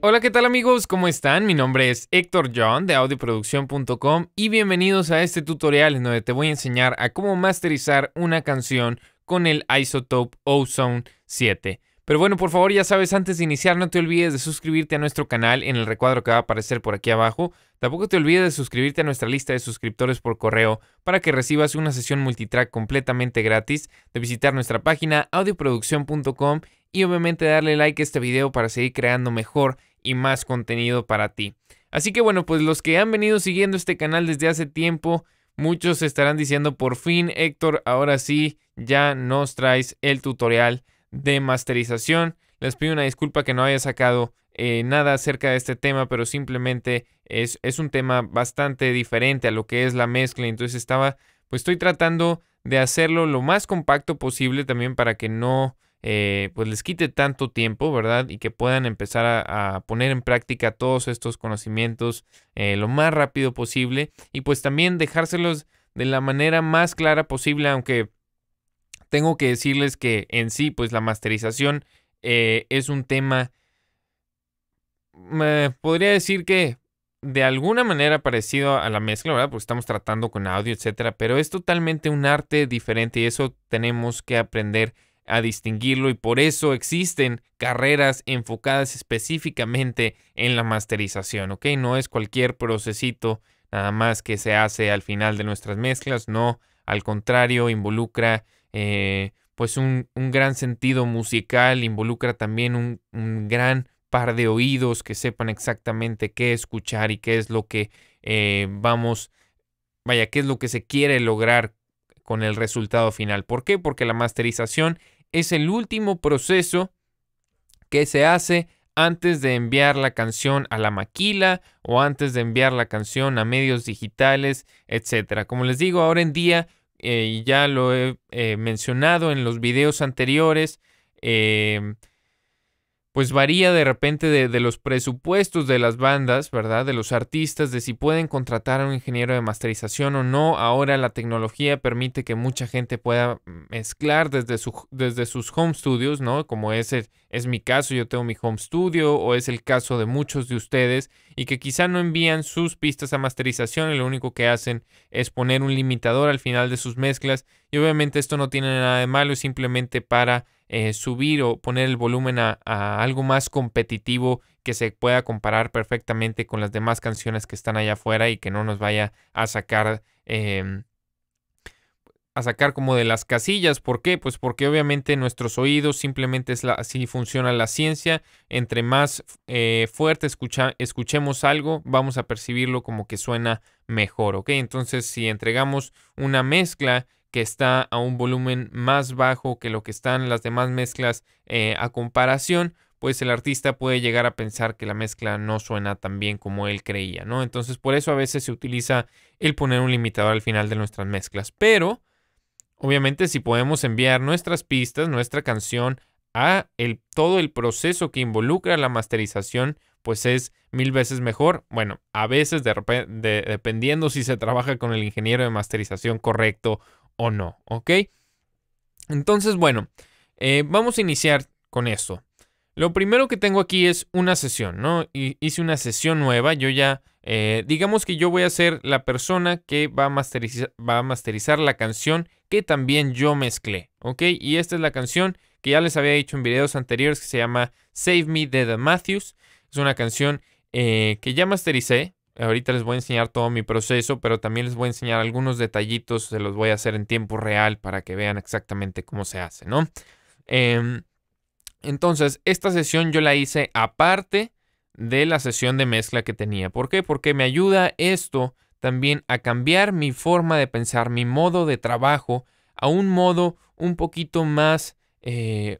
Hola, ¿qué tal amigos? ¿Cómo están? Mi nombre es Héctor John de audioproducción.com y bienvenidos a este tutorial en donde te voy a enseñar a cómo masterizar una canción con el Isotope Ozone 7. Pero bueno, por favor, ya sabes, antes de iniciar no te olvides de suscribirte a nuestro canal en el recuadro que va a aparecer por aquí abajo. Tampoco te olvides de suscribirte a nuestra lista de suscriptores por correo para que recibas una sesión multitrack completamente gratis, de visitar nuestra página audioproducción.com y obviamente darle like a este video para seguir creando mejor y más contenido para ti. Así que bueno, pues los que han venido siguiendo este canal desde hace tiempo, muchos estarán diciendo por fin Héctor, ahora sí, ya nos traes el tutorial de masterización. Les pido una disculpa que no haya sacado eh, nada acerca de este tema, pero simplemente es, es, un tema bastante diferente a lo que es la mezcla. Entonces estaba, pues estoy tratando de hacerlo lo más compacto posible también para que no eh, pues les quite tanto tiempo, ¿verdad? Y que puedan empezar a, poner en práctica todos estos conocimientos eh, lo más rápido posible y pues también dejárselos de la manera más clara posible, aunque tengo que decirles que en sí, pues la masterización eh, es un tema, podría decir que de alguna manera parecido a la mezcla, ¿verdad? Porque estamos tratando con audio, etcétera, pero es totalmente un arte diferente y eso tenemos que aprender a distinguirlo y por eso existen carreras enfocadas específicamente en la masterización, ¿ok? No es cualquier procesito nada más que se hace al final de nuestras mezclas, no, al contrario, involucra eh, pues un, gran sentido musical, involucra también un, gran par de oídos que sepan exactamente qué escuchar y qué es lo que eh, vamos, vaya, qué es lo que se quiere lograr con el resultado final. ¿Por qué? Porque la masterización es el último proceso que se hace antes de enviar la canción a la maquila o antes de enviar la canción a medios digitales, etc. Como les digo, ahora en día, y eh, ya lo he eh, mencionado en los videos anteriores, eh, pues varía de repente de, los presupuestos de las bandas, ¿verdad? De los artistas, de si pueden contratar a un ingeniero de masterización o no. Ahora la tecnología permite que mucha gente pueda mm, mezclar desde, su, desde sus home studios, ¿no? Como es, es mi caso, yo tengo mi home studio o es el caso de muchos de ustedes y que quizá no envían sus pistas a masterización y lo único que hacen es poner un limitador al final de sus mezclas y obviamente esto no tiene nada de malo, es simplemente para eh, subir o poner el volumen a, algo más competitivo que se pueda comparar perfectamente con las demás canciones que están allá afuera y que no nos vaya a sacar em, a sacar como de las casillas. ¿Por qué? Pues porque obviamente nuestros oídos simplemente es la, así funciona la ciencia. Entre más eh, fuerte escuchemos algo, vamos a percibirlo como que suena mejor, Entonces si entregamos una mezcla que está a un volumen más bajo que lo que están las demás mezclas eh, a comparación, pues el artista puede llegar a pensar que la mezcla no suena tan bien como él creía, ¿no? Entonces por eso a veces se utiliza el poner un limitador al final de nuestras mezclas. Pero, obviamente, si podemos enviar nuestras pistas, nuestra canción, a el, todo el proceso que involucra la masterización, pues es mil veces mejor. Bueno, a veces de, repente, dependiendo si se trabaja con el ingeniero de masterización correcto o no, ¿ok? Entonces, bueno, eh, vamos a iniciar con esto. Lo primero que tengo aquí es una sesión, ¿no? Hice una sesión nueva, yo ya, eh, digamos que yo voy a ser la persona que va a, masterizar, va a masterizar la canción que también yo mezclé, ¿ok? Y esta es la canción que ya les había dicho en videos anteriores que se llama Save Me de The Matthews. Es una canción eh, que ya mastericé, Ahorita les voy a enseñar todo mi proceso, pero también les voy a enseñar algunos detallitos, se los voy a hacer en tiempo real para que vean exactamente cómo se hace, ¿no? Em, entonces, esta sesión yo la hice aparte de la sesión de mezcla que tenía. ¿Por qué? Porque me ayuda esto también a cambiar mi forma de pensar, mi modo de trabajo, a un modo un poquito más eh,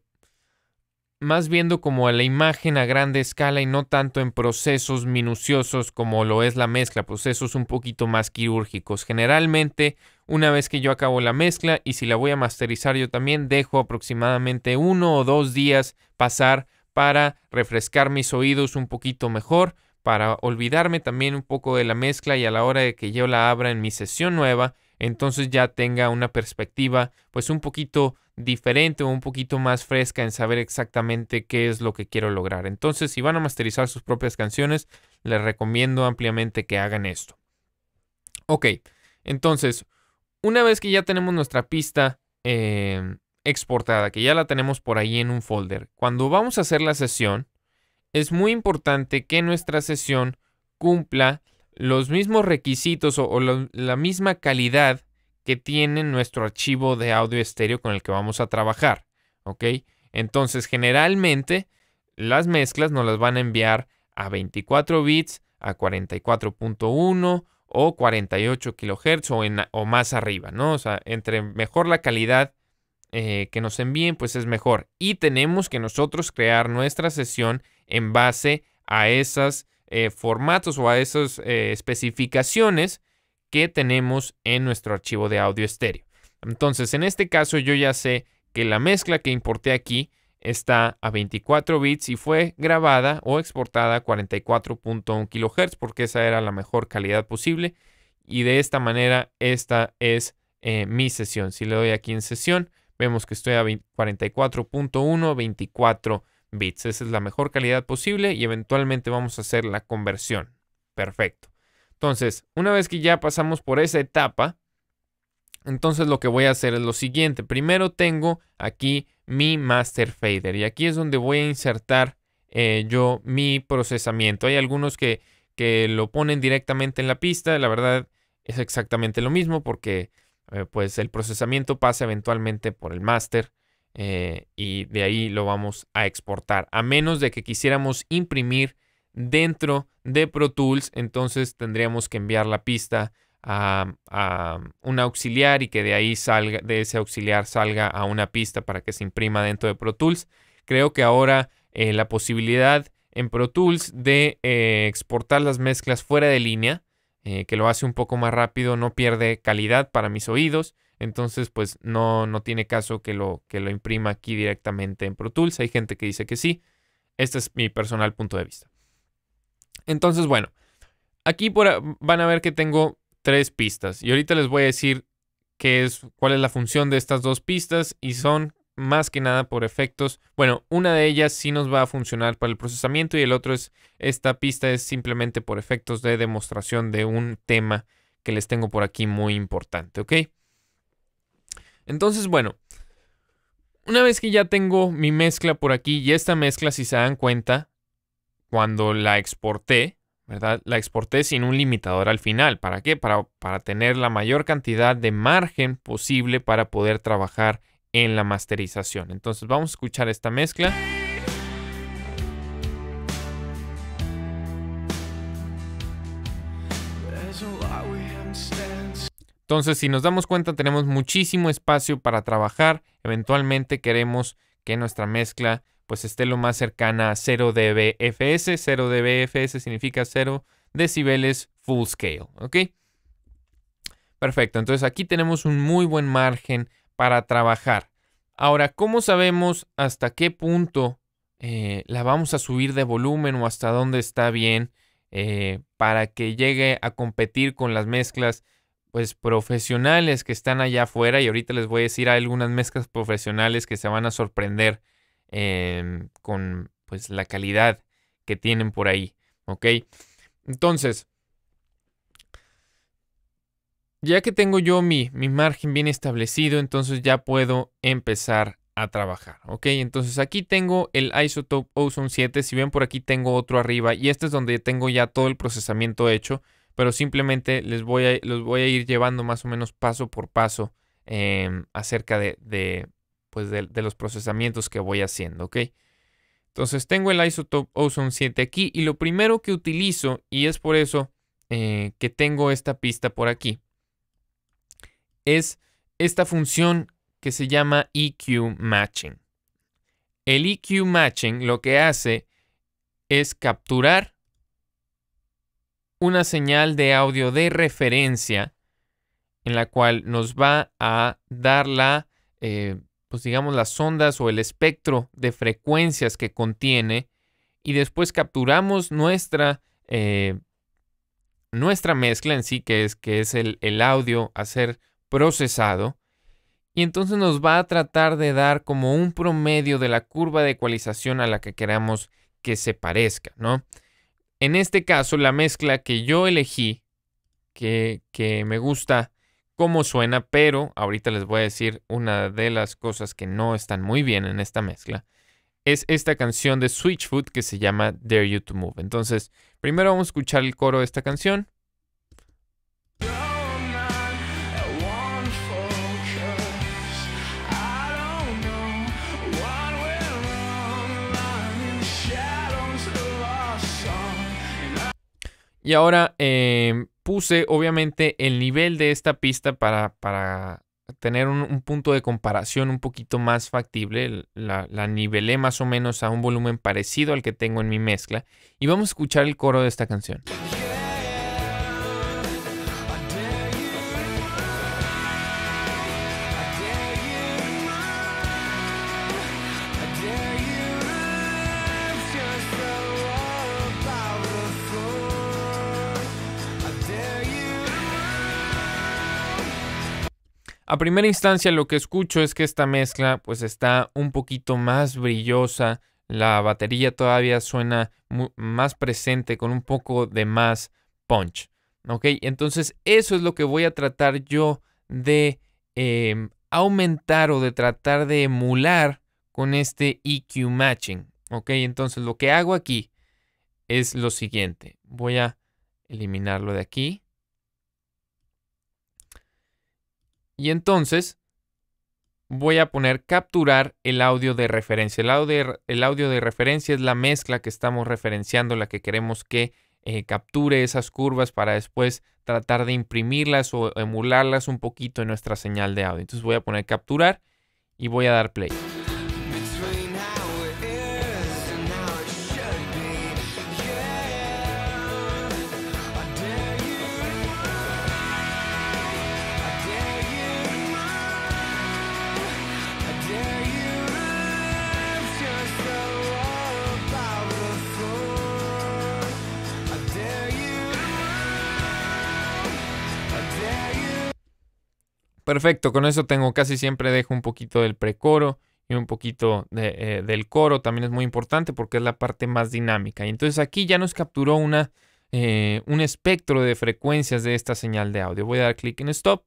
más viendo como a la imagen a grande escala y no tanto en procesos minuciosos como lo es la mezcla, procesos un poquito más quirúrgicos. Generalmente, una vez que yo acabo la mezcla y si la voy a masterizar yo también, dejo aproximadamente uno o dos días pasar para refrescar mis oídos un poquito mejor, para olvidarme también un poco de la mezcla y a la hora de que yo la abra en mi sesión nueva, entonces ya tenga una perspectiva pues un poquito diferente o un poquito más fresca en saber exactamente qué es lo que quiero lograr. Entonces, si van a masterizar sus propias canciones, les recomiendo ampliamente que hagan esto. Ok, entonces, una vez que ya tenemos nuestra pista em, exportada, que ya la tenemos por ahí en un folder, cuando vamos a hacer la sesión, es muy importante que nuestra sesión cumpla los mismos requisitos o, la misma calidad que tiene nuestro archivo de audio estéreo con el que vamos a trabajar. ¿Ok? Entonces, generalmente las mezclas nos las van a enviar a 24 bits, a 44.1 o 48 kHz o, en, o más arriba, ¿no? O sea, entre mejor la calidad eh, que nos envíen, pues es mejor. Y tenemos que nosotros crear nuestra sesión en base a esos eh, formatos o a esas eh, especificaciones que tenemos en nuestro archivo de audio estéreo. Entonces, en este caso yo ya sé que la mezcla que importé aquí está a 24 bits y fue grabada o exportada a 44.1 kHz porque esa era la mejor calidad posible. Y de esta manera, esta es eh, mi sesión. Si le doy aquí en sesión, vemos que estoy a 44.1, 24 bits. Esa es la mejor calidad posible y eventualmente vamos a hacer la conversión. Perfecto. Entonces, una vez que ya pasamos por esa etapa, entonces lo que voy a hacer es lo siguiente. Primero tengo aquí mi master fader y aquí es donde voy a insertar eh, yo mi procesamiento. Hay algunos que, lo ponen directamente en la pista. La verdad es exactamente lo mismo porque eh, pues el procesamiento pasa eventualmente por el master eh, y de ahí lo vamos a exportar. A menos de que quisiéramos imprimir dentro de Pro Tools, entonces tendríamos que enviar la pista a, un auxiliar y que de ahí salga, de ese auxiliar salga a una pista para que se imprima dentro de Pro Tools. Creo que ahora eh, la posibilidad en Pro Tools de eh, exportar las mezclas fuera de línea, eh, que lo hace un poco más rápido, no pierde calidad para mis oídos. Entonces, pues no, no tiene caso que lo, que lo imprima aquí directamente en Pro Tools. Hay gente que dice que sí. Este es mi personal punto de vista. Entonces, bueno, aquí van a ver que tengo tres pistas y ahorita les voy a decir qué es, cuál es la función de estas dos pistas y son más que nada por efectos. Bueno, una de ellas sí nos va a funcionar para el procesamiento y el otro es esta pista es simplemente por efectos de demostración de un tema que les tengo por aquí muy importante, ¿ok? Entonces, bueno, una vez que ya tengo mi mezcla por aquí y esta mezcla, si se dan cuenta, cuando la exporté, ¿verdad? La exporté sin un limitador al final. ¿Para qué? Para, para tener la mayor cantidad de margen posible para poder trabajar en la masterización. Entonces vamos a escuchar esta mezcla. Entonces, si nos damos cuenta, tenemos muchísimo espacio para trabajar. Eventualmente queremos que nuestra mezcla pues esté lo más cercana a 0 dBFS. 0 dBFS significa 0 decibeles full scale, ¿ok? Perfecto, entonces aquí tenemos un muy buen margen para trabajar. Ahora, ¿cómo sabemos hasta qué punto eh, la vamos a subir de volumen o hasta dónde está bien eh, para que llegue a competir con las mezclas pues profesionales que están allá afuera y ahorita les voy a decir algunas mezclas profesionales que se van a sorprender Em, con pues la calidad que tienen por ahí, ¿ok? Entonces, ya que tengo yo mi, mi margen bien establecido, entonces ya puedo empezar a trabajar, ¿ok? Entonces aquí tengo el Isotope Ozone 7, si ven por aquí tengo otro arriba y este es donde tengo ya todo el procesamiento hecho, pero simplemente les voy a, los voy a ir llevando más o menos paso por paso em, acerca de, de, pues de, los procesamientos que voy haciendo, ¿ok? Entonces tengo el Isotope Ozone 7 aquí y lo primero que utilizo, y es por eso eh, que tengo esta pista por aquí, es esta función que se llama EQ Matching. El EQ Matching lo que hace es capturar una señal de audio de referencia en la cual nos va a dar la, eh, pues digamos, las ondas o el espectro de frecuencias que contiene y después capturamos nuestra, eh, nuestra mezcla en sí, que es, que es el, audio a ser procesado. Y entonces nos va a tratar de dar como un promedio de la curva de ecualización a la que queramos que se parezca, ¿no? En este caso, la mezcla que yo elegí, que, que me gusta cómo suena, pero ahorita les voy a decir una de las cosas que no están muy bien en esta mezcla. Es esta canción de Switchfoot que se llama Dare You to Move. Entonces, primero vamos a escuchar el coro de esta canción. Y ahora eh, puse obviamente el nivel de esta pista para, tener un, punto de comparación un poquito más factible. La, la, nivelé más o menos a un volumen parecido al que tengo en mi mezcla. Y vamos a escuchar el coro de esta canción. A primera instancia lo que escucho es que esta mezcla pues está un poquito más brillosa, la batería todavía suena más presente con un poco de más punch. ¿Ok? Entonces eso es lo que voy a tratar yo de em, aumentar o de tratar de emular con este EQ matching. ¿Ok? Entonces lo que hago aquí es lo siguiente. Voy a eliminarlo de aquí. Y entonces voy a poner capturar el audio de referencia. El audio de, referencia es la mezcla que estamos referenciando, la que queremos que eh, capture esas curvas para después tratar de imprimirlas o emularlas un poquito en nuestra señal de audio. Entonces voy a poner capturar y voy a dar play. Perfecto, con eso tengo casi siempre dejo un poquito del precoro y un poquito eh, del coro, también es muy importante porque es la parte más dinámica. Y entonces aquí ya nos capturó una, eh, un espectro de frecuencias de esta señal de audio. Voy a dar clic en stop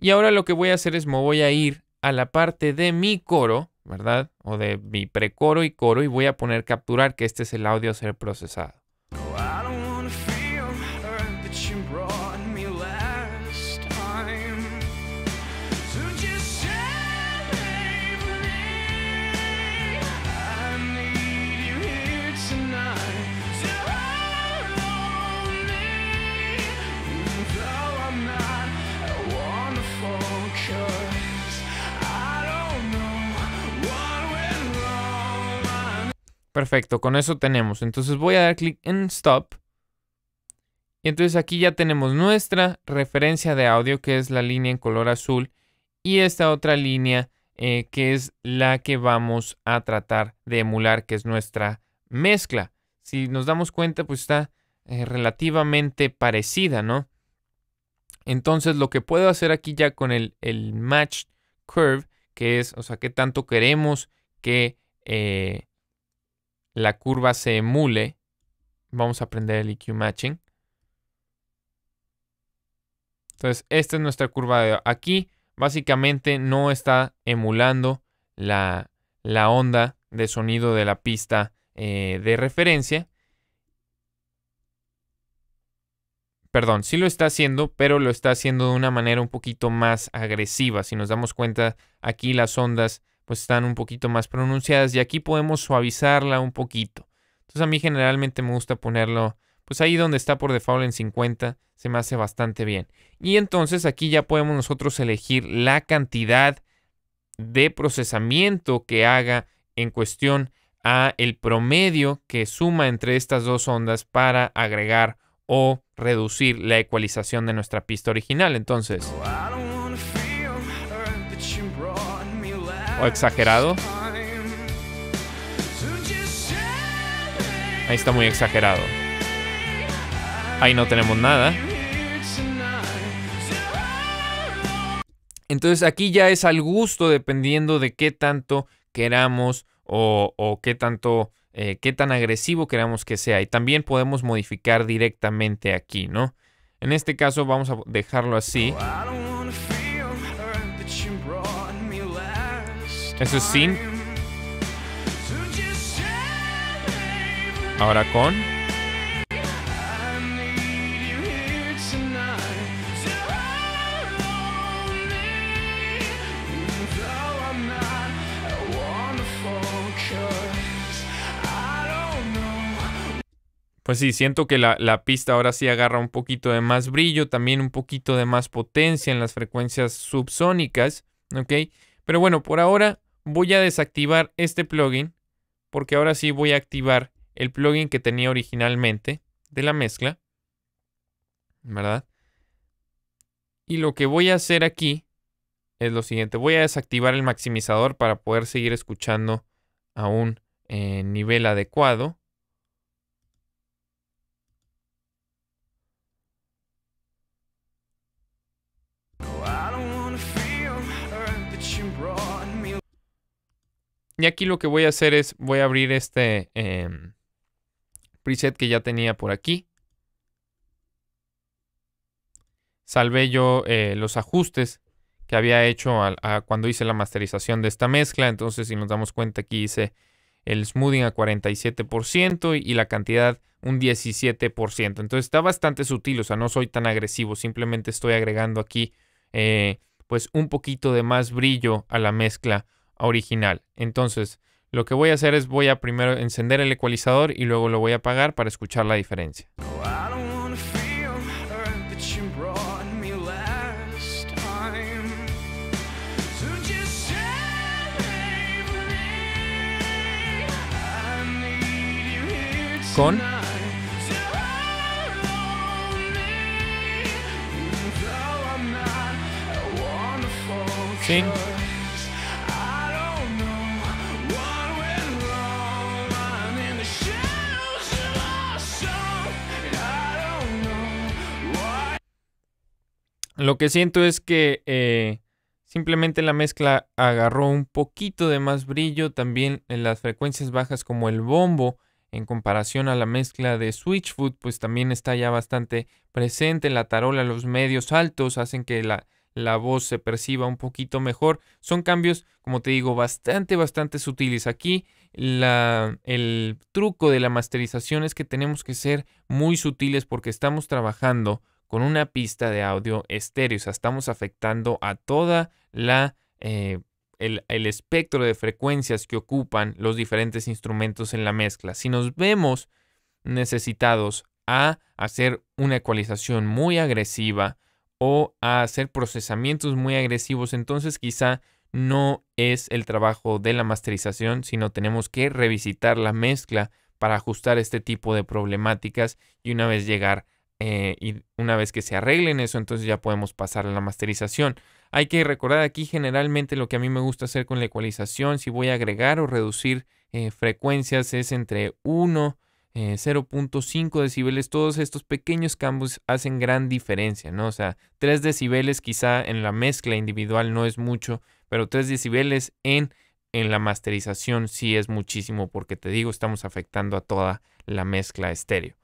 y ahora lo que voy a hacer es me voy a ir a la parte de mi coro, ¿verdad? O de mi precoro y coro y voy a poner capturar que este es el audio a ser procesado. Perfecto, con eso tenemos. Entonces voy a dar clic en Stop. Y entonces aquí ya tenemos nuestra referencia de audio, que es la línea en color azul, y esta otra línea eh, que es la que vamos a tratar de emular, que es nuestra mezcla. Si nos damos cuenta, pues está eh, relativamente parecida, ¿no? Entonces lo que puedo hacer aquí ya con el, match curve, que es, o sea, qué tanto queremos que eh, la curva se emule. Vamos a aprender el EQ matching. Entonces, esta es nuestra curva de... Aquí básicamente no está emulando la, onda de sonido de la pista eh, de referencia. Perdón, sí lo está haciendo, pero lo está haciendo de una manera un poquito más agresiva. Si nos damos cuenta, aquí las ondas pues están un poquito más pronunciadas y aquí podemos suavizarla un poquito. Entonces a mí generalmente me gusta ponerlo pues ahí donde está por default en 50 se me hace bastante bien. Y entonces aquí ya podemos nosotros elegir la cantidad de procesamiento que haga en cuestión a el promedio que suma entre estas dos ondas para agregar o reducir la ecualización de nuestra pista original. Entonces... exagerado. Ahí está muy exagerado. Ahí no tenemos nada. Entonces aquí ya es al gusto dependiendo de qué tanto queramos o, qué tanto, eh, qué tan agresivo queramos que sea. Y también podemos modificar directamente aquí, ¿no? En este caso vamos a dejarlo así. Eso es sin. Ahora con. Pues sí, siento que la, la, pista ahora sí agarra un poquito de más brillo, también un poquito de más potencia en las frecuencias subsónicas, ¿ok? Pero bueno, por ahora voy a desactivar este plugin porque ahora sí voy a activar el plugin que tenía originalmente de la mezcla, ¿verdad? Y lo que voy a hacer aquí es lo siguiente, voy a desactivar el maximizador para poder seguir escuchando a un nivel adecuado. Y aquí lo que voy a hacer es, voy a abrir este em, preset que ya tenía por aquí. Salvé yo eh, los ajustes que había hecho cuando hice la masterización de esta mezcla. Entonces, si nos damos cuenta, aquí hice el smoothing a 47% y la cantidad un 17%. Entonces está bastante sutil, o sea, no soy tan agresivo, simplemente estoy agregando aquí eh, pues un poquito de más brillo a la mezcla original. Entonces, lo que voy a hacer es voy a primero encender el ecualizador y luego lo voy a apagar para escuchar la diferencia. Oh, Con Lo que siento es que eh, simplemente la mezcla agarró un poquito de más brillo, también en las frecuencias bajas como el bombo en comparación a la mezcla de Switchfoot, pues también está ya bastante presente. La tarola, los medios altos hacen que la, voz se perciba un poquito mejor. Son cambios, como te digo, bastante, bastante sutiles. Aquí el truco de la masterización es que tenemos que ser muy sutiles porque estamos trabajando con una pista de audio estéreo. O sea, estamos afectando a toda la... Eh, el, el, espectro de frecuencias que ocupan los diferentes instrumentos en la mezcla. Si nos vemos necesitados a hacer una ecualización muy agresiva o a hacer procesamientos muy agresivos, entonces quizá no es el trabajo de la masterización, sino tenemos que revisitar la mezcla para ajustar este tipo de problemáticas y una vez llegar eh, y una vez que se arreglen eso, entonces ya podemos pasar a la masterización. Hay que recordar aquí generalmente lo que a mí me gusta hacer con la ecualización, si voy a agregar o reducir eh, frecuencias es entre 1, eh, 0.5 decibeles, todos estos pequeños cambios hacen gran diferencia, ¿no? O sea, 3 decibeles quizá en la mezcla individual no es mucho, pero 3 decibeles en, en la masterización sí es muchísimo porque te digo, estamos afectando a toda la mezcla estéreo.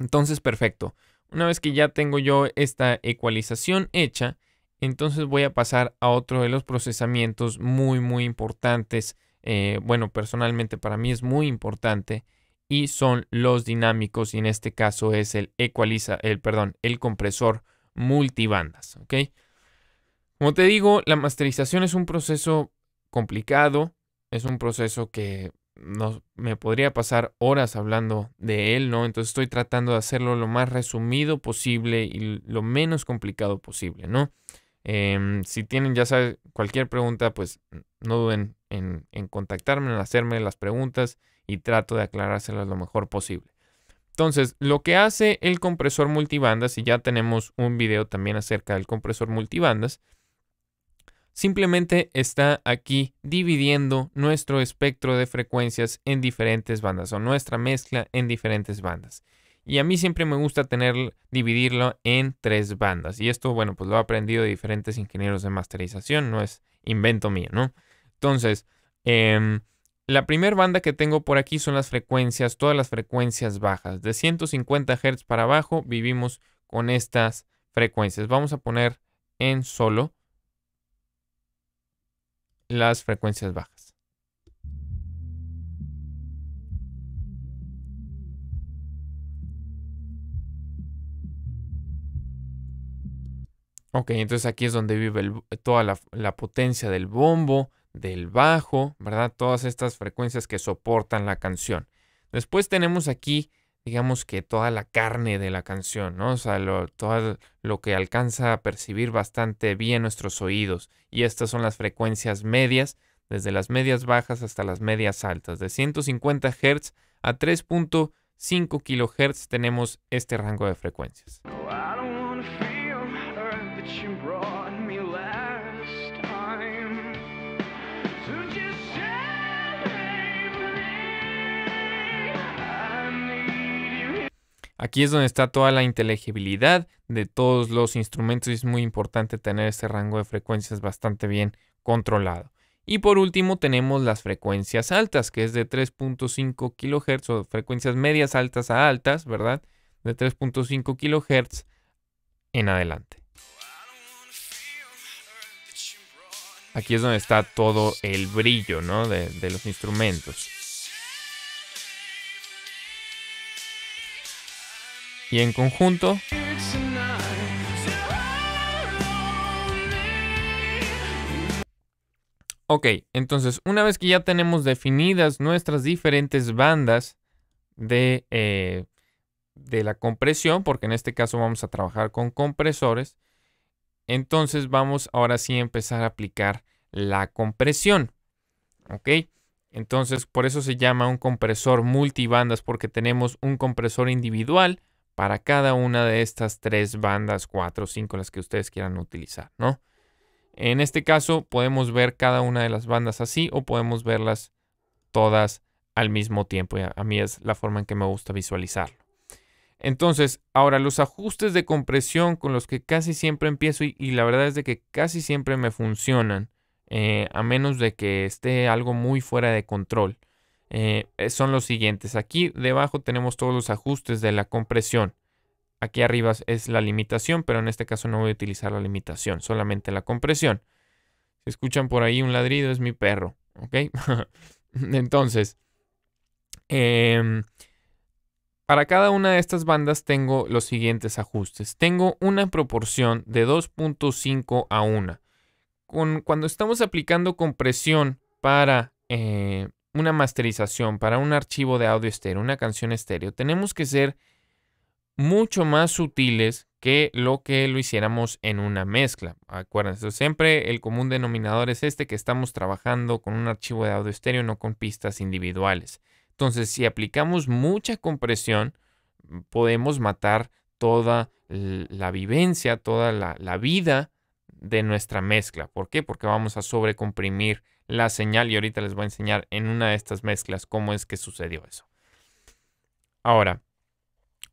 Entonces, perfecto. Una vez que ya tengo yo esta ecualización hecha, entonces voy a pasar a otro de los procesamientos muy, muy importantes. Eh, bueno, personalmente para mí es muy importante y son los dinámicos y en este caso es el ecualiza, el perdón, el compresor multibandas, ¿ok? Como te digo, la masterización es un proceso complicado, es un proceso que me podría pasar horas hablando de él, ¿no? Entonces estoy tratando de hacerlo lo más resumido posible y lo menos complicado posible, ¿no? Em, si tienen, ya cualquier pregunta, pues no duden en, en, contactarme, en hacerme las preguntas y trato de aclarárselas lo mejor posible. Entonces, lo que hace el compresor multibandas, y ya tenemos un video también acerca del compresor multibandas, simplemente está aquí dividiendo nuestro espectro de frecuencias en diferentes bandas o nuestra mezcla en diferentes bandas. Y a mí siempre me gusta tener, dividirlo en tres bandas. Y esto, bueno, pues lo he aprendido de diferentes ingenieros de masterización, no es invento mío, ¿no? Entonces, em, la primera banda que tengo por aquí son las frecuencias, todas las frecuencias bajas. De 150 Hz para abajo vivimos con estas frecuencias. Vamos a poner en solo las frecuencias bajas. Ok, entonces aquí es donde vive toda la, la potencia del bombo, del bajo, ¿verdad? Todas estas frecuencias que soportan la canción. Después tenemos aquí digamos que toda la carne de la canción, ¿no? O sea, todo lo que alcanza a percibir bastante bien nuestros oídos. Y estas son las frecuencias medias, desde las medias bajas hasta las medias altas. De 150 Hz a 3.5 kHz tenemos este rango de frecuencias. Aquí es donde está toda la inteligibilidad de todos los instrumentos y es muy importante tener este rango de frecuencias bastante bien controlado. Y por último tenemos las frecuencias altas, que es de 3.5 kHz o frecuencias medias altas a altas, ¿verdad? De 3.5 kHz en adelante. Aquí es donde está todo el brillo, ¿no? de los instrumentos. y en conjunto Ok, entonces una vez que ya tenemos definidas nuestras diferentes bandas de, eh, de, la compresión, porque en este caso vamos a trabajar con compresores, entonces vamos ahora sí a empezar a aplicar la compresión. Ok, entonces por eso se llama un compresor multibandas, porque tenemos un compresor individual para cada una de estas tres bandas, cuatro o cinco, las que ustedes quieran utilizar, ¿no? En este caso podemos ver cada una de las bandas así o podemos verlas todas al mismo tiempo. Y a mí es la forma en que me gusta visualizarlo. Entonces, ahora los ajustes de compresión con los que casi siempre empiezo y, la verdad es de que casi siempre me funcionan, eh, a menos de que esté algo muy fuera de control. Eh, eh, son los siguientes. Aquí debajo tenemos todos los ajustes de la compresión. Aquí arriba es la limitación, pero en este caso no voy a utilizar la limitación, solamente la compresión. Si escuchan por ahí un ladrido, es mi perro, ¿ok? Entonces, em, para cada una de estas bandas tengo los siguientes ajustes. Tengo una proporción de 2.5 a 1. Con, cuando estamos aplicando compresión para eh, una masterización, para un archivo de audio estéreo, una canción estéreo, tenemos que ser mucho más sutiles que lo que lo hiciéramos en una mezcla. Acuérdense, siempre el común denominador es este que estamos trabajando con un archivo de audio estéreo, no con pistas individuales. Entonces, si aplicamos mucha compresión, podemos matar toda la vivencia, toda la, la vida de nuestra mezcla. ¿Por qué? Porque vamos a sobrecomprimir la señal y ahorita les voy a enseñar en una de estas mezclas cómo es que sucedió eso. Ahora,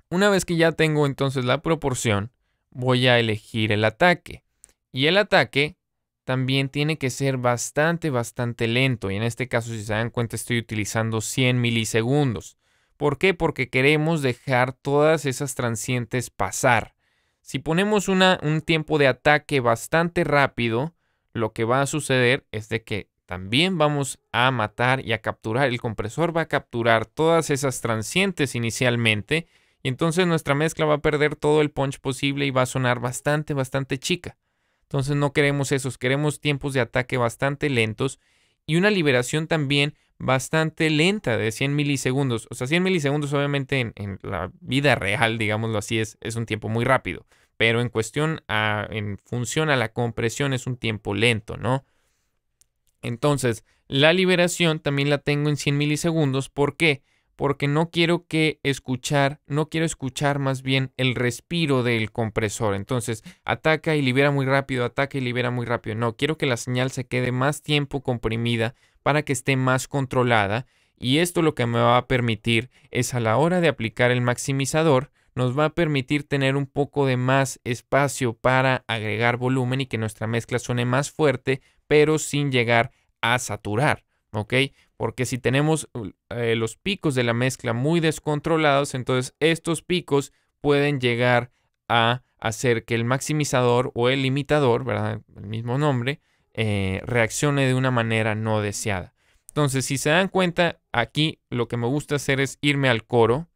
una vez que ya tengo entonces la proporción, voy a elegir el ataque. Y el ataque también tiene que ser bastante, bastante lento. Y en este caso, si se dan cuenta, estoy utilizando 100 milisegundos. ¿Por qué? Porque queremos dejar todas esas transientes pasar. Si ponemos una, un tiempo de ataque bastante rápido, lo que va a suceder es de que también vamos a matar y a capturar. El compresor va a capturar todas esas transientes inicialmente. Y entonces nuestra mezcla va a perder todo el punch posible y va a sonar bastante, bastante chica. Entonces no queremos esos. Queremos tiempos de ataque bastante lentos. Y una liberación también bastante lenta de 100 milisegundos. O sea, 100 milisegundos obviamente en, la vida real, digámoslo así, es, es, un tiempo muy rápido. Pero en cuestión en función a la compresión es un tiempo lento, ¿no? Entonces, la liberación también la tengo en 100 milisegundos. ¿Por qué? Porque no quiero que escuchar, no quiero escuchar más bien el respiro del compresor. Entonces, ataca y libera muy rápido, ataca y libera muy rápido. No, quiero que la señal se quede más tiempo comprimida para que esté más controlada. Y esto lo que me va a permitir es a la hora de aplicar el maximizador, nos va a permitir tener un poco de más espacio para agregar volumen y que nuestra mezcla suene más fuerte, pero sin llegar a saturar, ¿ok? Porque si tenemos eh, los picos de la mezcla muy descontrolados, entonces estos picos pueden llegar a hacer que el maximizador o el limitador, ¿verdad? El mismo nombre, eh, reaccione de una manera no deseada. Entonces, si se dan cuenta, aquí lo que me gusta hacer es irme al coro,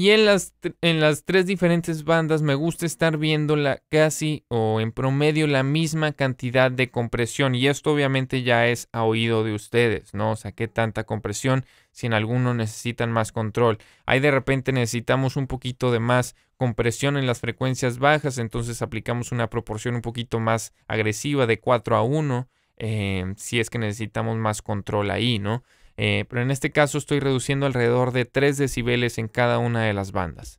Y en las, en las tres diferentes bandas me gusta estar viendo la, casi o en promedio la misma cantidad de compresión. Y esto obviamente ya es a oído de ustedes, ¿no? O sea, qué tanta compresión, si en alguno necesitan más control. Ahí de repente necesitamos un poquito de más compresión en las frecuencias bajas, entonces aplicamos una proporción un poquito más agresiva de 4 a 1, eh, si es que necesitamos más control ahí, ¿no? Eh, pero en este caso estoy reduciendo alrededor de 3 decibeles en cada una de las bandas.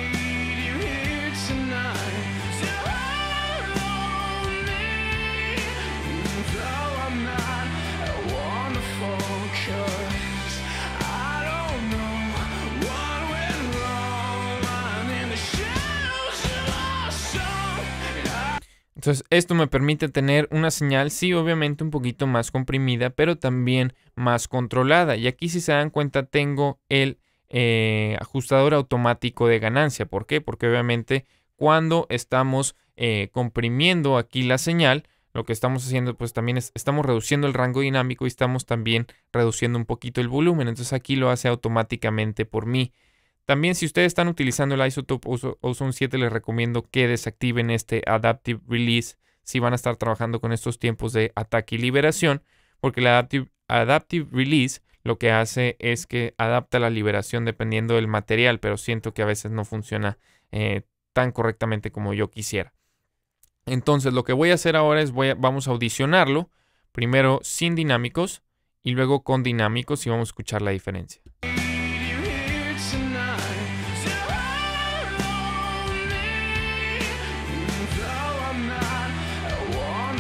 Entonces, esto me permite tener una señal, sí, obviamente un poquito más comprimida, pero también más controlada. Y aquí, si se dan cuenta, tengo el eh, ajustador automático de ganancia. ¿Por qué? Porque obviamente cuando estamos eh, comprimiendo aquí la señal, lo que estamos haciendo, pues también es, estamos reduciendo el rango dinámico y estamos también reduciendo un poquito el volumen. Entonces, aquí lo hace automáticamente por mí. También si ustedes están utilizando el Isotope Ozone 7, les recomiendo que desactiven este Adaptive Release si van a estar trabajando con estos tiempos de ataque y liberación, porque el Adaptive, Release lo que hace es que adapta la liberación dependiendo del material, pero siento que a veces no funciona eh, tan correctamente como yo quisiera. Entonces lo que voy a hacer ahora es vamos a audicionarlo, primero sin dinámicos y luego con dinámicos y vamos a escuchar la diferencia.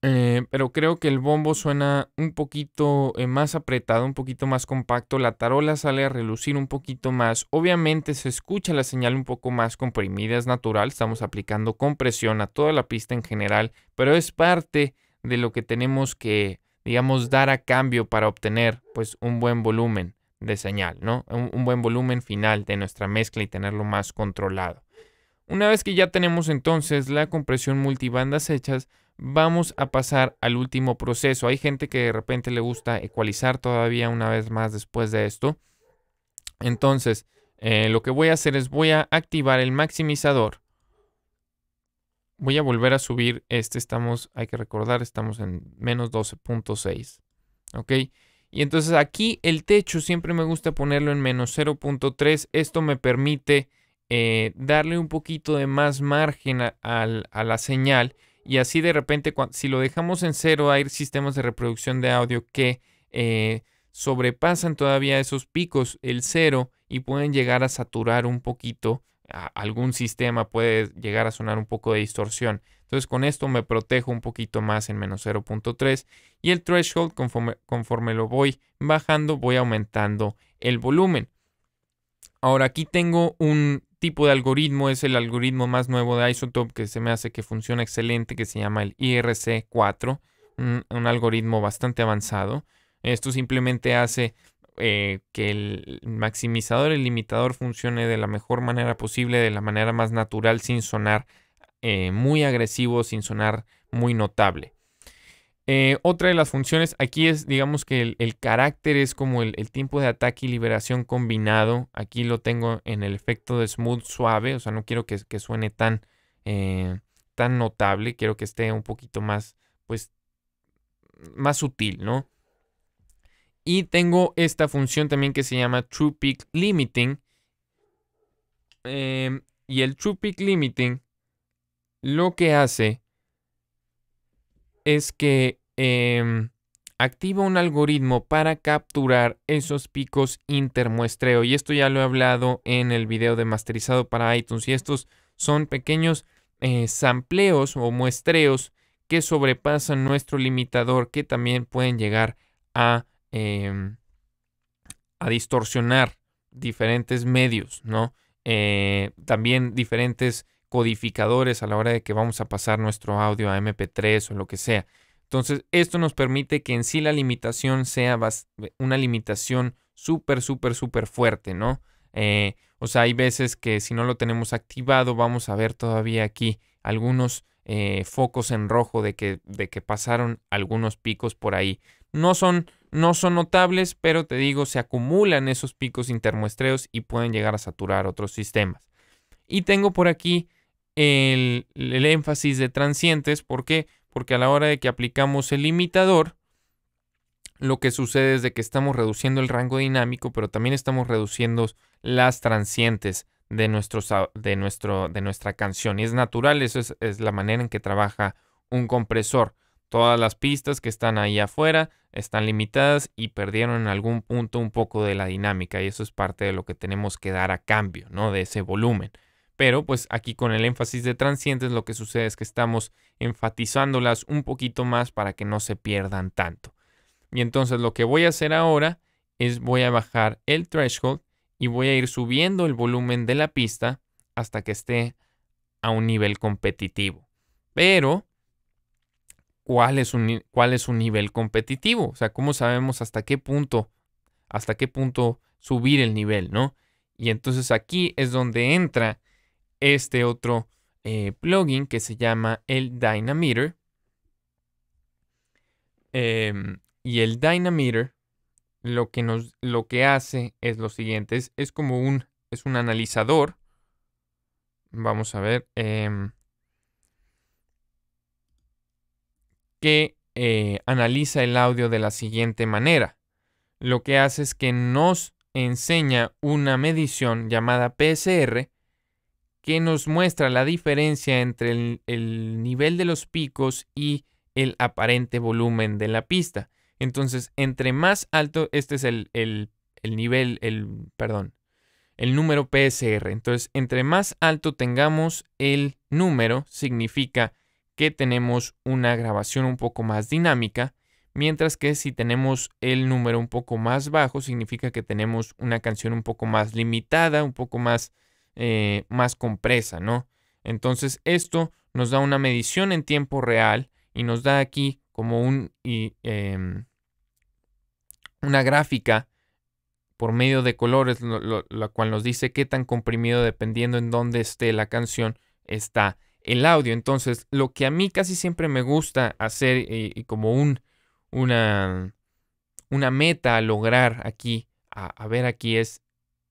Eh, pero creo que el bombo suena un poquito eh, más apretado, un poquito más compacto, la tarola sale a relucir un poquito más, obviamente se escucha la señal un poco más comprimida, es natural, estamos aplicando compresión a toda la pista en general, pero es parte de lo que tenemos que, digamos, dar a cambio para obtener pues un buen volumen de señal, ¿no? un, un buen volumen final de nuestra mezcla y tenerlo más controlado. Una vez que ya tenemos entonces la compresión multibandas hechas, vamos a pasar al último proceso. Hay gente que de repente le gusta ecualizar todavía una vez más después de esto. Entonces, eh, lo que voy a hacer es voy a activar el maximizador. Voy a volver a subir este, estamos, hay que recordar, estamos en menos 12.6. ¿Ok? Y entonces aquí el techo siempre me gusta ponerlo en menos 0.3. Esto me permite eh, darle un poquito de más margen a la señal y así de repente, si lo dejamos en cero, hay sistemas de reproducción de audio que eh, sobrepasan todavía esos picos, el cero, y pueden llegar a saturar un poquito. algún sistema puede llegar a sonar un poco de distorsión. Entonces con esto me protejo un poquito más en menos 0.3 y el threshold conforme lo voy bajando voy aumentando el volumen. Ahora aquí tengo un tipo de algoritmo es el algoritmo más nuevo de Isotope que se me hace que funciona excelente, que se llama el IRC4, un, algoritmo bastante avanzado. Esto simplemente hace eh, que el maximizador, el limitador funcione de la mejor manera posible, de la manera más natural, sin sonar eh, muy agresivo, sin sonar muy notable. Eh, otra de las funciones aquí es, digamos que el, carácter es como el, tiempo de ataque y liberación combinado. Aquí lo tengo en el efecto de smooth suave, o sea, no quiero que, suene tan, eh, tan notable, quiero que esté un poquito más, pues, más sutil, ¿no? Y tengo esta función también que se llama True Peak Limiting. Em, y el True Peak Limiting lo que hace es que em, activa un algoritmo para capturar esos picos intermuestreo. Y esto ya lo he hablado en el video de masterizado para iTunes. Y estos son pequeños eh, sampleos o muestreos que sobrepasan nuestro limitador que también pueden llegar a, em, a distorsionar diferentes medios, ¿no? Eh, también diferentes codificadores a la hora de que vamos a pasar nuestro audio a MP3 o lo que sea. Entonces, esto nos permite que en sí la limitación sea una limitación súper, súper, súper fuerte, ¿no? Eh, o sea, hay veces que si no lo tenemos activado, vamos a ver todavía aquí algunos eh, focos en rojo de que, de que pasaron algunos picos por ahí. No son, no son notables, pero te digo, se acumulan esos picos intermuestreos y pueden llegar a saturar otros sistemas. Y tengo por aquí el, énfasis de transientes. ¿Por qué? Porque a la hora de que aplicamos el limitador, lo que sucede es de que estamos reduciendo el rango dinámico, pero también estamos reduciendo las transientes de, nuestro, de, nuestro, de nuestra canción. Y es natural, eso es, es, la manera en que trabaja un compresor. Todas las pistas que están ahí afuera están limitadas y perdieron en algún punto un poco de la dinámica y eso es parte de lo que tenemos que dar a cambio, ¿no? De ese volumen pero pues aquí con el énfasis de transientes lo que sucede es que estamos enfatizándolas un poquito más para que no se pierdan tanto. Y entonces lo que voy a hacer ahora es voy a bajar el threshold y voy a ir subiendo el volumen de la pista hasta que esté a un nivel competitivo. Pero, ¿cuál es un, cuál es un nivel competitivo? O sea, ¿cómo sabemos hasta qué punto, hasta qué punto subir el nivel, no? Y entonces aquí es donde entra este otro eh, plugin que se llama el Dynameter. Em, y el Dynameter lo que, nos, lo que hace es lo siguiente, es, como un, es un analizador. Vamos a ver. Em, que eh, analiza el audio de la siguiente manera. Lo que hace es que nos enseña una medición llamada PSR que nos muestra la diferencia entre el, nivel de los picos y el aparente volumen de la pista. Entonces, entre más alto, este es el, el, nivel, el, perdón, el número PSR. Entonces, entre más alto tengamos el número, significa que tenemos una grabación un poco más dinámica, mientras que si tenemos el número un poco más bajo, significa que tenemos una canción un poco más limitada, un poco más eh, más compresa, ¿no? Entonces esto nos da una medición en tiempo real y nos da aquí como un, em, una gráfica por medio de colores, lo, la cual nos dice qué tan comprimido, dependiendo en dónde esté la canción, está el audio. Entonces, lo que a mí casi siempre me gusta hacer eh, y, como un, una, meta a lograr aquí, a, ver aquí, es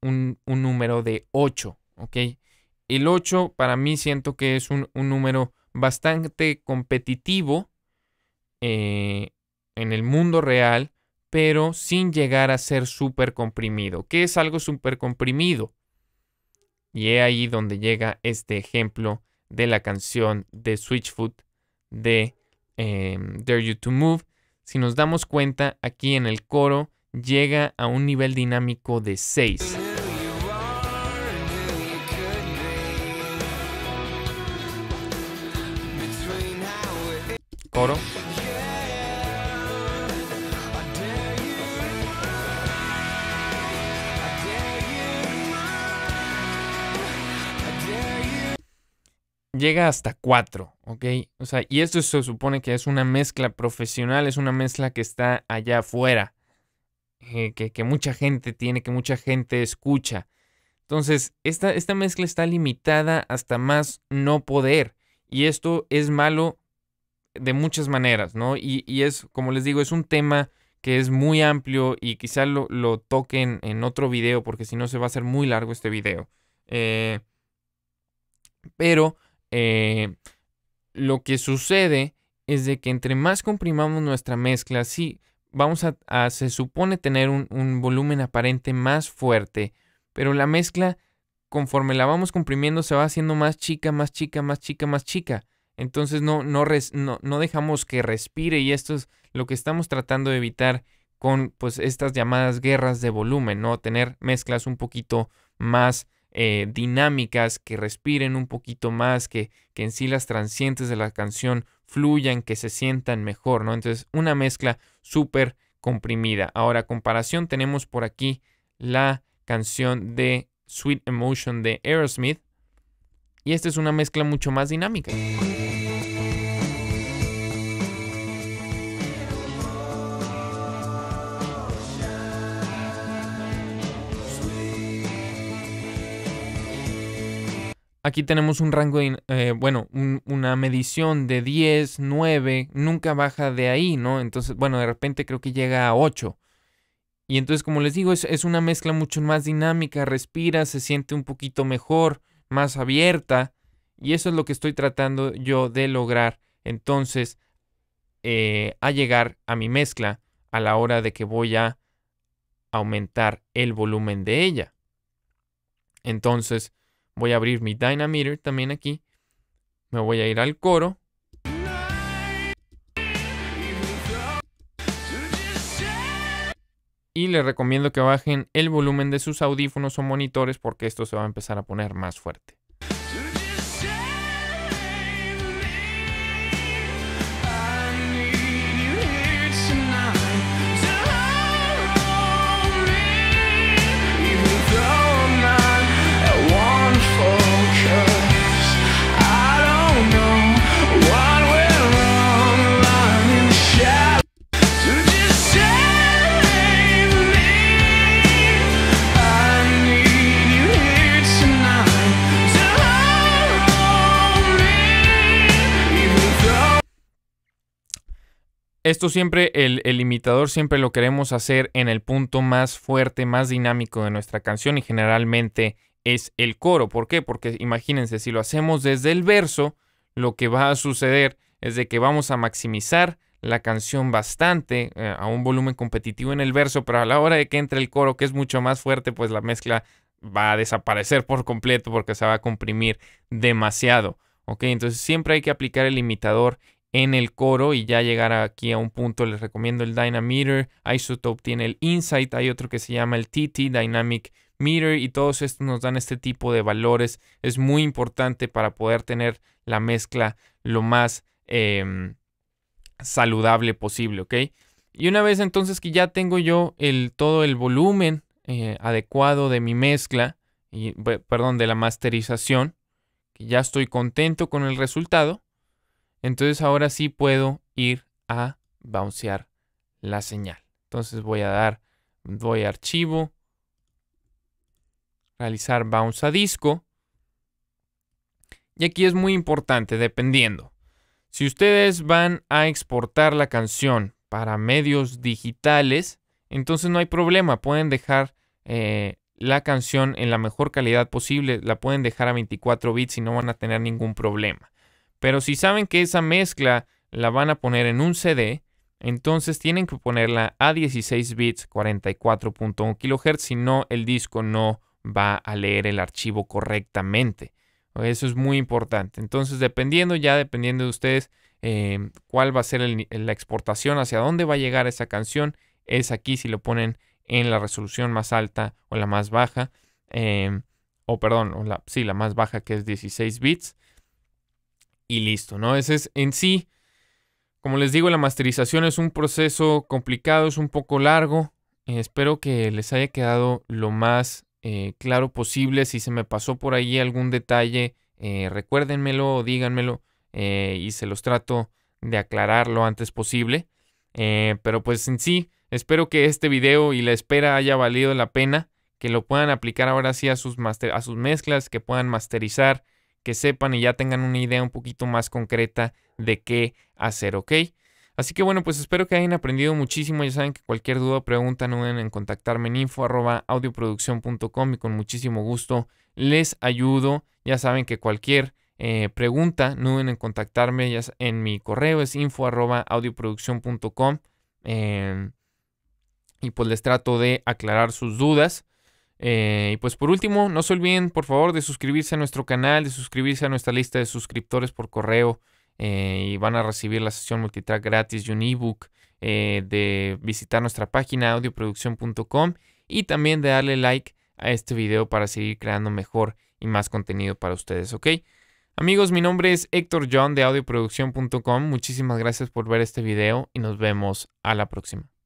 un, un número de 8. ¿ok? El 8 para mí siento que es un, número bastante competitivo eh, en el mundo real, pero sin llegar a ser súper comprimido. ¿Qué es algo súper comprimido? Y es ahí donde llega este ejemplo de la canción de Switchfoot de em, Dare You to Move. Si nos damos cuenta, aquí en el coro llega a un nivel dinámico de 6. llega hasta 4, ¿ok? O sea, y esto se supone que es una mezcla profesional, es una mezcla que está allá afuera, eh, que, mucha gente tiene, que mucha gente escucha. Entonces, esta mezcla está limitada hasta más no poder, y esto es malo de muchas maneras, ¿no? Y, es, como les digo, es un tema que es muy amplio y quizá lo, toquen en otro video, porque si no se va a hacer muy largo este video. Eh, pero eh, lo que sucede es de que entre más comprimamos nuestra mezcla, sí, vamos a, se supone tener un, un volumen aparente más fuerte, pero la mezcla, conforme la vamos comprimiendo, se va haciendo más chica, más chica, más chica, más chica. Entonces no, no, dejamos que respire y esto es lo que estamos tratando de evitar con pues estas llamadas guerras de volumen, ¿no? Tener mezclas un poquito más eh, dinámicas, que respiren un poquito más, que, que en sí las transientes de la canción fluyan, que se sientan mejor, ¿no? Entonces, una mezcla súper comprimida. Ahora, comparación, tenemos por aquí la canción de Sweet Emotion de Aerosmith, y esta es una mezcla mucho más dinámica. Aquí tenemos un rango, eh, bueno, una medición de 10, 9, nunca baja de ahí, ¿no? Entonces, bueno, de repente creo que llega a 8. Y entonces, como les digo, es una mezcla mucho más dinámica, respira, se siente un poquito mejor más abierta. Y eso es lo que estoy tratando yo de lograr entonces eh, a llegar a mi mezcla a la hora de que voy a aumentar el volumen de ella. Entonces voy a abrir mi dynameter también aquí. Me voy a ir al coro y les recomiendo que bajen el volumen de sus audífonos o monitores porque esto se va a empezar a poner más fuerte. Esto siempre, el, imitador siempre lo queremos hacer en el punto más fuerte, más dinámico de nuestra canción y generalmente es el coro. ¿Por qué? Porque imagínense, si lo hacemos desde el verso, lo que va a suceder es de que vamos a maximizar la canción bastante eh, a un volumen competitivo en el verso, pero a la hora de que entre el coro, que es mucho más fuerte, pues la mezcla va a desaparecer por completo porque se va a comprimir demasiado. ¿Ok? Entonces siempre hay que aplicar el limitador en el coro y ya llegar aquí a un punto les recomiendo el Dynameter, Isotope tiene el Insight, hay otro que se llama el TT Dynamic Meter y todos estos nos dan este tipo de valores. Es muy importante para poder tener la mezcla lo más em, saludable posible, ¿ok? Y una vez entonces que ya tengo yo el, todo el volumen eh, adecuado de mi mezcla, y, perdón, de la masterización, que ya estoy contento con el resultado, entonces ahora sí puedo ir a bouncear la señal. Entonces voy a dar, voy a archivo, realizar bounce a disco. Y aquí es muy importante, dependiendo. Si ustedes van a exportar la canción para medios digitales, entonces no hay problema, pueden dejar eh, la canción en la mejor calidad posible, la pueden dejar a 24 bits y no van a tener ningún problema. Pero si saben que esa mezcla la van a poner en un CD, entonces tienen que ponerla a 16 bits 44.1 kHz, si no el disco no va a leer el archivo correctamente. Eso es muy importante. Entonces, dependiendo ya, dependiendo de ustedes, em, cuál va a ser la exportación, hacia dónde va a llegar esa canción, es aquí si lo ponen en la resolución más alta o la más baja, em, o perdón, la, sí, la más baja que es 16 bits y listo, ¿no? Ese es en sí. Como les digo, la masterización es un proceso complicado, es un poco largo. espero que les haya quedado lo más eh, claro posible. Si se me pasó por ahí algún detalle, eh, recuérdenmelo o díganmelo eh, y se los trato de aclarar lo antes posible. pero pues en sí, espero que este video y la espera haya valido la pena, que lo puedan aplicar ahora sí a sus, a sus mezclas, que puedan masterizar que sepan y ya tengan una idea un poquito más concreta de qué hacer, ¿ok? Así que bueno, pues espero que hayan aprendido muchísimo. Ya saben que cualquier duda o pregunta no en contactarme en info.audioproducción.com y con muchísimo gusto les ayudo. Ya saben que cualquier eh, pregunta no en contactarme en mi correo es info.audioproducción.com eh, em, y pues les trato de aclarar sus dudas. Eh, y pues por último, no se olviden por favor de suscribirse a nuestro canal, de suscribirse a nuestra lista de suscriptores por correo eh, y van a recibir la sesión multitrack gratis y un ebook, eh, de visitar nuestra página audioproducción.com y también de darle like a este video para seguir creando mejor y más contenido para ustedes, ¿ok? Amigos, mi nombre es Héctor John de audioproducción.com, muchísimas gracias por ver este video y nos vemos a la próxima.